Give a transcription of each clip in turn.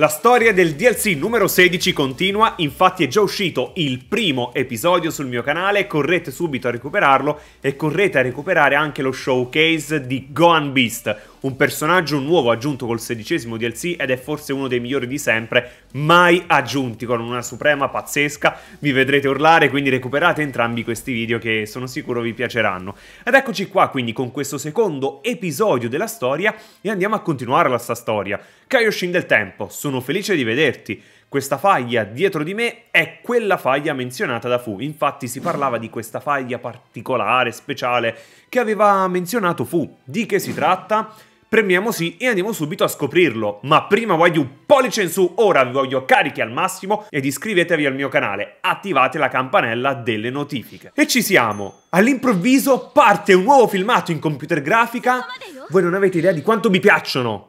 La storia del DLC numero 16 continua, infatti è già uscito il primo episodio sul mio canale, correte subito a recuperarlo e correte a recuperare anche lo showcase di Gohan Beast, un personaggio nuovo aggiunto col sedicesimo DLC ed è forse uno dei migliori di sempre, mai aggiunti, con una suprema pazzesca, vi vedrete urlare, quindi recuperate entrambi questi video che sono sicuro vi piaceranno. Ed eccoci qua quindi con questo secondo episodio della storia e andiamo a continuare la sta storia. Kaioshin del tempo, sono felice di vederti. Questa faglia dietro di me è quella faglia menzionata da Fu. Infatti si parlava di questa faglia particolare, speciale, che aveva menzionato Fu. Di che si tratta? premiamo sì e andiamo subito a scoprirlo. Ma prima voglio un pollice in su, ora vi voglio carichi al massimo ed iscrivetevi al mio canale, attivate la campanella delle notifiche. E ci siamo! All'improvviso parte un nuovo filmato in computer grafica. Voi non avete idea di quanto mi piacciono!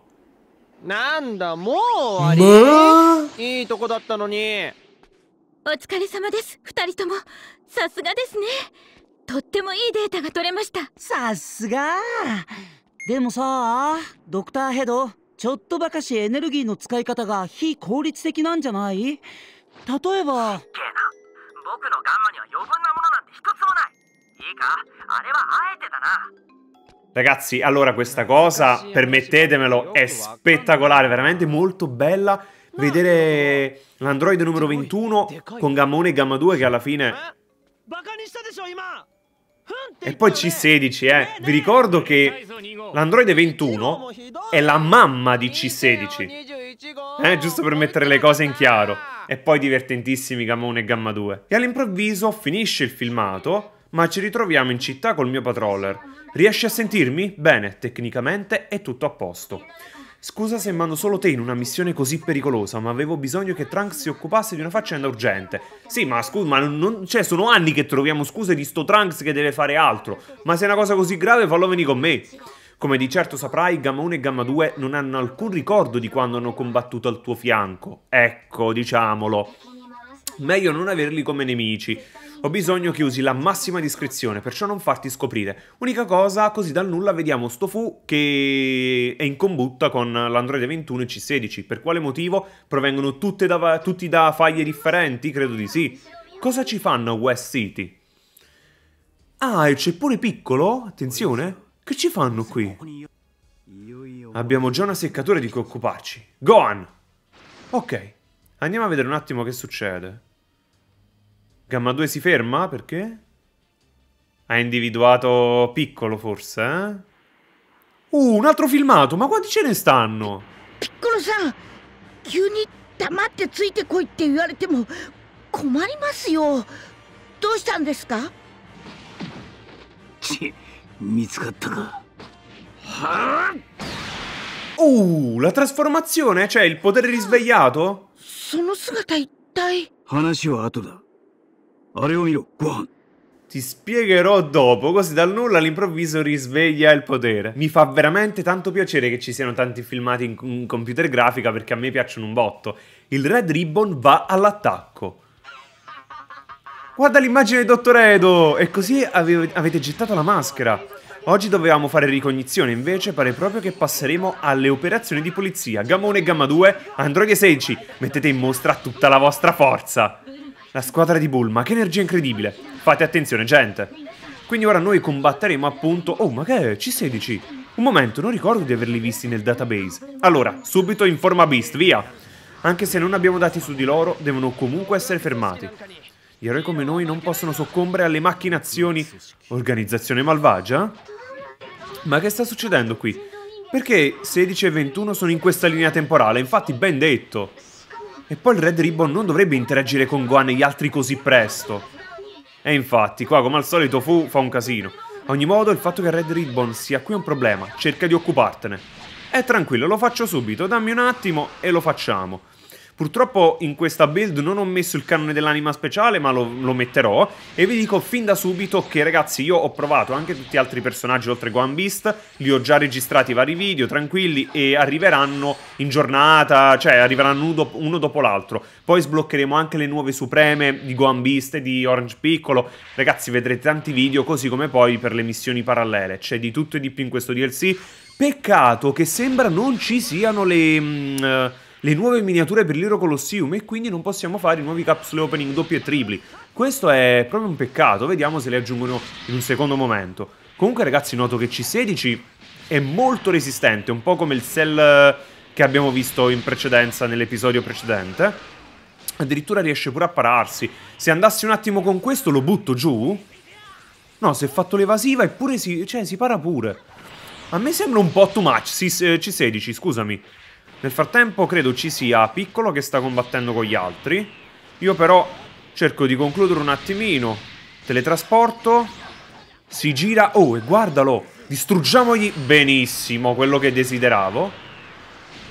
Nanda, muori! Ma... いいとこだったのに。お疲れ様です、二人とも。さすがですね。とってもいいデータが取れました。さすが。でもさドクターヘドちょっとばかしエネルギーの使い方が非効率的なんじゃない例えばけえな僕のガンマには余分なものなんて一つもないいいかあれはあえてだな Ragazzi, allora questa cosa, permettetemelo, è spettacolare, veramente molto bella vedere l'androide numero 21 con Gammone e Gamma 2 che alla fine E poi C16, eh. Vi ricordo che l'androide 21 è la mamma di C16. Eh, giusto per mettere le cose in chiaro. E poi divertentissimi Gamma 1 e Gamma 2. E all'improvviso finisce il filmato, ma ci ritroviamo in città col mio patroller. Riesci a sentirmi? Bene, tecnicamente è tutto a posto. Scusa se mando solo te in una missione così pericolosa, ma avevo bisogno che Trunks si occupasse di una faccenda urgente. Sì, ma scusa, ma non, cioè, sono anni che troviamo scuse di sto Trunks che deve fare altro. Ma se è una cosa così grave, fallo venire con me. Come di certo saprai, Gamma 1 e Gamma 2 non hanno alcun ricordo di quando hanno combattuto al tuo fianco. Ecco, diciamolo. Meglio non averli come nemici. Ho bisogno che usi la massima discrezione, perciò non farti scoprire. Unica cosa, così dal nulla vediamo sto fu che è in combutta con l'Android 21 e C16. Per quale motivo? Provengono da, tutti da faglie differenti? Credo di sì. Cosa ci fanno a West City? Ah, e c'è pure piccolo? Attenzione. Che ci fanno qui? Abbiamo già una seccatura di cui occuparci. Gohan! Ok, andiamo a vedere un attimo che succede. Gamma 2 si ferma? Perché? Ha individuato piccolo, forse, eh? Uh, un altro filmato! Ma quanti ce ne stanno? Piccolo san, 急に黙ってついてこいって言われても困りますよ。どうしたんですかち、見つかったか。はぁ Oh, la trasformazione, cioè il potere risvegliato? Sono 姿一体。話は後だ。ti spiegherò dopo, così dal nulla all'improvviso risveglia il potere. Mi fa veramente tanto piacere che ci siano tanti filmati in computer grafica perché a me piacciono un botto. Il Red Ribbon va all'attacco. Guarda l'immagine di dottor Edo! E così ave avete gettato la maschera. Oggi dovevamo fare ricognizione, invece pare proprio che passeremo alle operazioni di polizia. Gamma 1 e Gamma 2, Androide 16, mettete in mostra tutta la vostra forza! La squadra di Bulma, che energia incredibile. Fate attenzione, gente. Quindi ora noi combatteremo appunto... Oh, ma che è? C16? Un momento, non ricordo di averli visti nel database. Allora, subito in forma Beast, via! Anche se non abbiamo dati su di loro, devono comunque essere fermati. Gli eroi come noi non possono soccombere alle macchinazioni... Organizzazione malvagia? Ma che sta succedendo qui? Perché 16 e 21 sono in questa linea temporale? Infatti, ben detto! E poi il Red Ribbon non dovrebbe interagire con Gohan e gli altri così presto. E infatti, qua come al solito Fu fa un casino. A ogni modo, il fatto che il Red Ribbon sia qui è un problema, cerca di occupartene. E tranquillo, lo faccio subito, dammi un attimo e lo facciamo. Purtroppo in questa build non ho messo il canone dell'anima speciale, ma lo, lo, metterò. E vi dico fin da subito che, ragazzi, io ho provato anche tutti gli altri personaggi oltre Guan Beast. Li ho già registrati vari video, tranquilli, e arriveranno in giornata, cioè arriveranno uno dopo, uno dopo l'altro. Poi sbloccheremo anche le nuove supreme di Guan Beast e di Orange Piccolo. Ragazzi, vedrete tanti video, così come poi per le missioni parallele. C'è di tutto e di più in questo DLC. Peccato che sembra non ci siano le... Mh, mm, le nuove miniature per l'Iro Colosseum e quindi non possiamo fare i nuovi capsule opening doppi e tripli. Questo è proprio un peccato, vediamo se le aggiungono in un secondo momento. Comunque ragazzi noto che C16 è molto resistente, un po' come il Cell eh, che abbiamo visto in precedenza, nell'episodio precedente. Addirittura riesce pure a pararsi. Se andassi un attimo con questo lo butto giù? No, si è fatto l'evasiva eppure si, cioè, si para pure. A me sembra un po' too much, C16, eh, scusami. Nel frattempo credo ci sia Piccolo che sta combattendo con gli altri. Io però cerco di concludere un attimino. Teletrasporto. Si gira. Oh, e guardalo! Distruggiamogli benissimo quello che desideravo.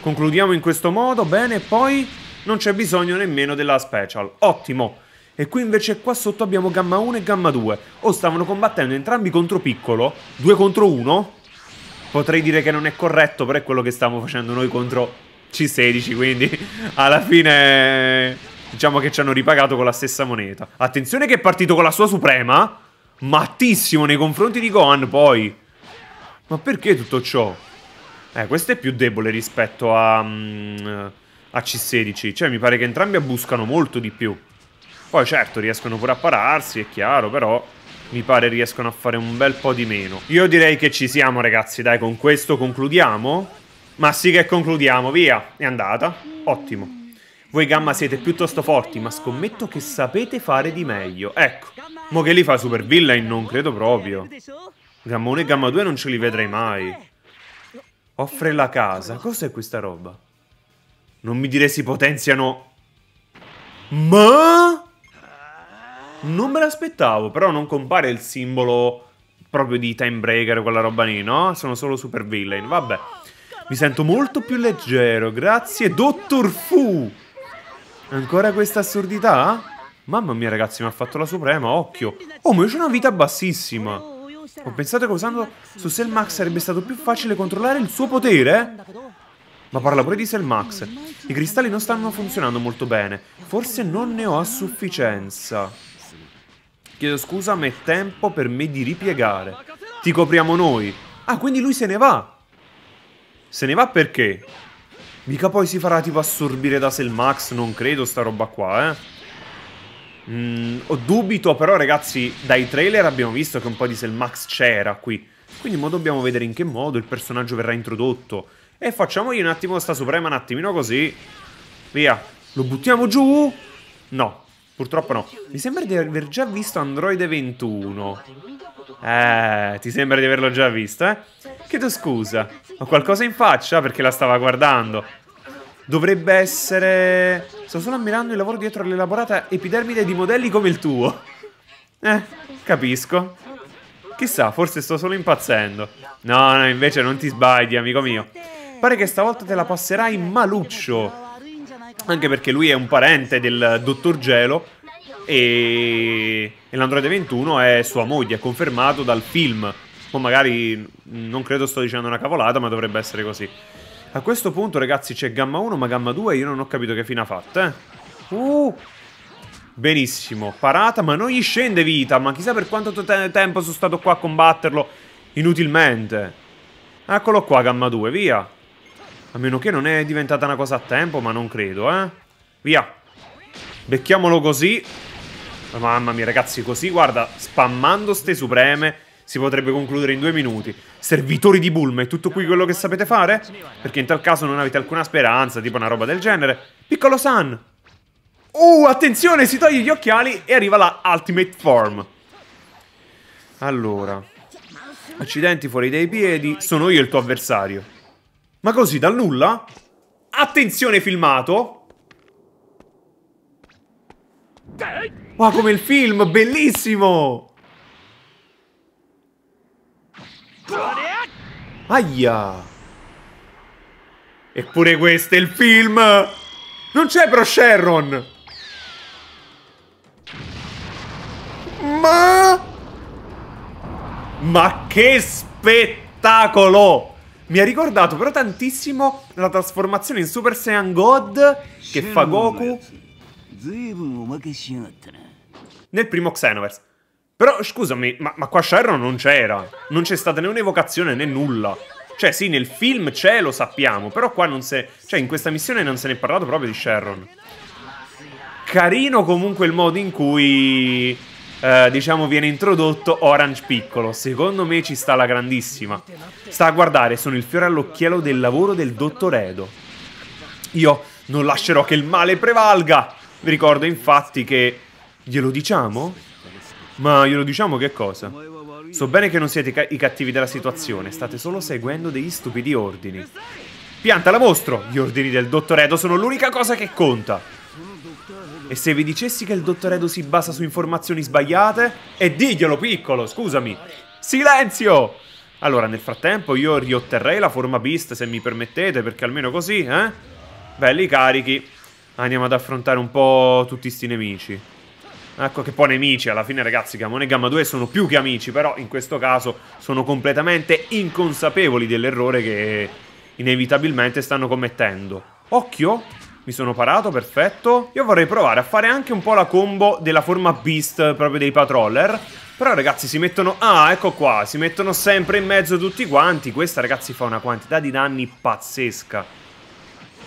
Concludiamo in questo modo, bene, poi non c'è bisogno nemmeno della special. Ottimo! E qui invece qua sotto abbiamo gamma 1 e gamma 2. O oh, stavano combattendo entrambi contro piccolo, 2 contro 1 potrei dire che non è corretto, però è quello che stiamo facendo noi contro C16, quindi alla fine diciamo che ci hanno ripagato con la stessa moneta. Attenzione che è partito con la sua suprema, mattissimo nei confronti di Gohan poi. Ma perché tutto ciò? Eh, questo è più debole rispetto a, mm, a C16, cioè mi pare che entrambi abbuscano molto di più. Poi certo riescono pure a pararsi, è chiaro, però mi pare riescono a fare un bel po' di meno. Io direi che ci siamo ragazzi, dai, con questo concludiamo. Ma sì che concludiamo, via, è andata. Ottimo. Voi gamma siete piuttosto forti, ma scommetto che sapete fare di meglio. Ecco, mo che li fa Super Villain non credo proprio. Gamma 1 e Gamma 2 non ce li vedrei mai. Offre la casa. Cos'è questa roba? Non mi dire si potenziano... Ma... Non me l'aspettavo, però non compare il simbolo proprio di Timebreaker, quella roba lì, no? Sono solo super villain, vabbè. Mi sento molto più leggero, grazie Dottor Fu! Ancora questa assurdità? Mamma mia ragazzi, mi ha fatto la suprema, occhio! Oh, ma io ho una vita bassissima! Ho pensato che usando su Selmax sarebbe stato più facile controllare il suo potere? Ma parla pure di Selmax. I cristalli non stanno funzionando molto bene. Forse non ne ho a sufficienza. Chiedo scusa, ma è tempo per me di ripiegare. Ti copriamo noi. Ah, quindi lui se ne va. Se ne va perché? Mica poi si farà tipo assorbire da Selmax, non credo sta roba qua, eh. Mm, ho dubito, però ragazzi, dai trailer abbiamo visto che un po' di Selmax c'era qui. Quindi mo dobbiamo vedere in che modo il personaggio verrà introdotto. E facciamogli un attimo sta suprema un attimino così. Via. Lo buttiamo giù? No. Purtroppo no. Mi sembra di aver già visto Android 21. Eh, ti sembra di averlo già visto, eh? Chiedo scusa. Ho qualcosa in faccia perché la stava guardando. Dovrebbe essere... Sto solo ammirando il lavoro dietro all'elaborata epidermide di modelli come il tuo. Eh, capisco. Chissà, forse sto solo impazzendo. No, no, invece non ti sbagli, amico mio. Pare che stavolta te la passerai maluccio. Anche perché lui è un parente del Dottor Gelo e, e l'Androide 21 è sua moglie, è confermato dal film. O magari, mm, non credo sto dicendo una cavolata, ma dovrebbe essere così. A questo punto, ragazzi, c'è gamma 1 ma gamma 2 io non ho capito che fine ha fatto, eh. Uh! Benissimo, parata, ma non gli scende vita, ma chissà per quanto tempo sono stato qua a combatterlo inutilmente. Eccolo qua, gamma 2, via. A meno che non è diventata una cosa a tempo, ma non credo, eh. Via. Becchiamolo così. Mamma mia, ragazzi, così, guarda, spammando ste supreme si potrebbe concludere in due minuti. Servitori di Bulma, è tutto qui quello che sapete fare? Perché in tal caso non avete alcuna speranza, tipo una roba del genere. Piccolo San! Uh, attenzione, si toglie gli occhiali e arriva la Ultimate Form. Allora. Accidenti fuori dai piedi, sono io il tuo avversario. Ma così, dal nulla? Attenzione filmato! Wow, come il film, bellissimo! Aia! Eppure questo è il film! Non c'è Pro Sharon! Ma... Ma che spettacolo! Mi ha ricordato però tantissimo la trasformazione in Super Saiyan God che fa Goku nel primo Xenoverse. Però scusami, ma, ma qua Sharon non c'era. Non c'è stata né un'evocazione né nulla. Cioè sì, nel film c'è, lo sappiamo, però qua non se... Cioè in questa missione non se ne è parlato proprio di Sharon. Carino comunque il modo in cui eh, diciamo, viene introdotto Orange Piccolo. Secondo me ci sta la grandissima. Sta a guardare, sono il fiore all'occhiello del lavoro del dottor Edo. Io non lascerò che il male prevalga. Vi ricordo infatti che... Glielo diciamo? Ma glielo diciamo che cosa? So bene che non siete ca i cattivi della situazione, state solo seguendo degli stupidi ordini. Pianta la mostro! Gli ordini del dottor Edo sono l'unica cosa che conta. E se vi dicessi che il dottor Edo si basa su informazioni sbagliate? E diglielo piccolo, scusami! Silenzio! Allora, nel frattempo io riotterrei la forma beast, se mi permettete, perché almeno così, eh? Belli carichi. Andiamo ad affrontare un po' tutti sti nemici. Ecco che poi nemici, alla fine ragazzi Gamone e Gamma 2 sono più che amici, però in questo caso sono completamente inconsapevoli dell'errore che inevitabilmente stanno commettendo. Occhio, mi sono parato, perfetto. Io vorrei provare a fare anche un po' la combo della forma Beast, proprio dei patroller. Però ragazzi si mettono... Ah, ecco qua, si mettono sempre in mezzo tutti quanti. Questa ragazzi fa una quantità di danni pazzesca.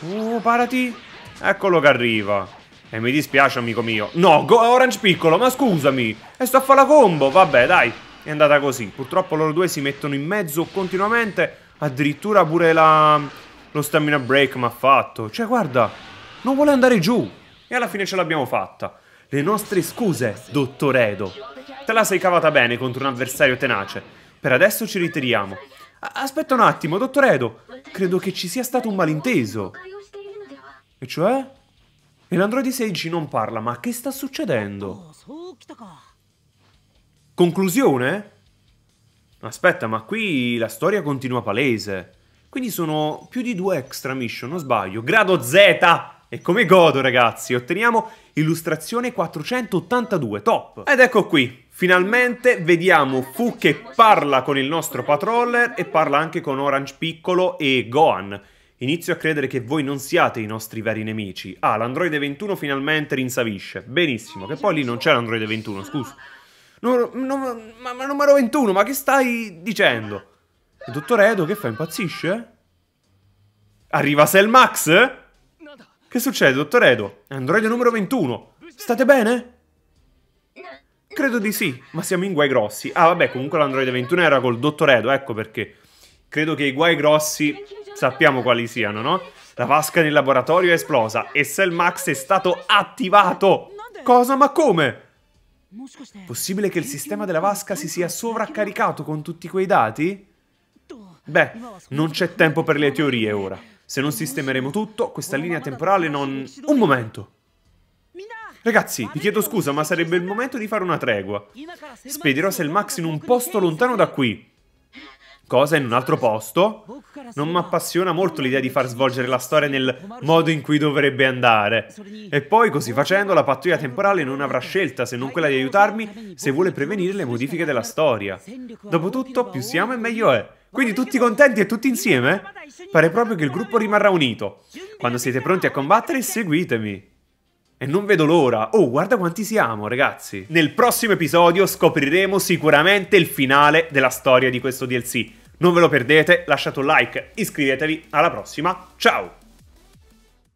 Uh, parati. Eccolo che arriva. E mi dispiace amico mio. No, Orange piccolo, ma scusami. E sto a fare la combo. Vabbè, dai. È andata così. Purtroppo loro due si mettono in mezzo continuamente. Addirittura pure la lo stamina break mi ha fatto. Cioè, guarda, non vuole andare giù. E alla fine ce l'abbiamo fatta. Le nostre scuse, dottor Edo. Te la sei cavata bene contro un avversario tenace. Per adesso ci ritiriamo. aspetta un attimo, dottor Edo. Credo che ci sia stato un malinteso. E cioè? E l'Android 16 non parla, ma che sta succedendo? Conclusione? Aspetta, ma qui la storia continua palese. Quindi sono più di due extra mission, non sbaglio. Grado Z! E come godo, ragazzi! Otteniamo illustrazione 482, top! Ed ecco qui, finalmente vediamo Fu che parla con il nostro patroller e parla anche con Orange Piccolo e Gohan. Inizio a credere che voi non siate i nostri veri nemici. Ah, l'androide 21 finalmente rinsavisce. Benissimo, che poi lì non c'è l'androide 21, scusa. No, no, ma numero 21, ma che stai dicendo? Il dottor Edo che fa? Impazzisce? Arriva Cell Max? Che succede, dottor Edo? Androide numero 21. State bene? Credo di sì, ma siamo in guai grossi. Ah, vabbè, comunque l'androide 21 era col dottor Edo, ecco perché. Credo che i guai grossi sappiamo quali siano, no? La vasca nel laboratorio è esplosa e Cell Max è stato attivato. Cosa? Ma come? Possibile che il sistema della vasca si sia sovraccaricato con tutti quei dati? Beh, non c'è tempo per le teorie ora. Se non sistemeremo tutto, questa linea temporale non... Un momento! Ragazzi, vi chiedo scusa, ma sarebbe il momento di fare una tregua. Spedirò Selmax in un posto lontano da qui cosa in un altro posto. Non mi appassiona molto l'idea di far svolgere la storia nel modo in cui dovrebbe andare. E poi, così facendo, la pattuglia temporale non avrà scelta se non quella di aiutarmi se vuole prevenire le modifiche della storia. Dopotutto, più siamo e meglio è. Quindi tutti contenti e tutti insieme? Pare proprio che il gruppo rimarrà unito. Quando siete pronti a combattere, seguitemi. E non vedo l'ora. Oh, guarda quanti siamo, ragazzi. Nel prossimo episodio scopriremo sicuramente il finale della storia di questo DLC. Non ve lo perdete, lasciate un like, iscrivetevi, alla prossima, ciao!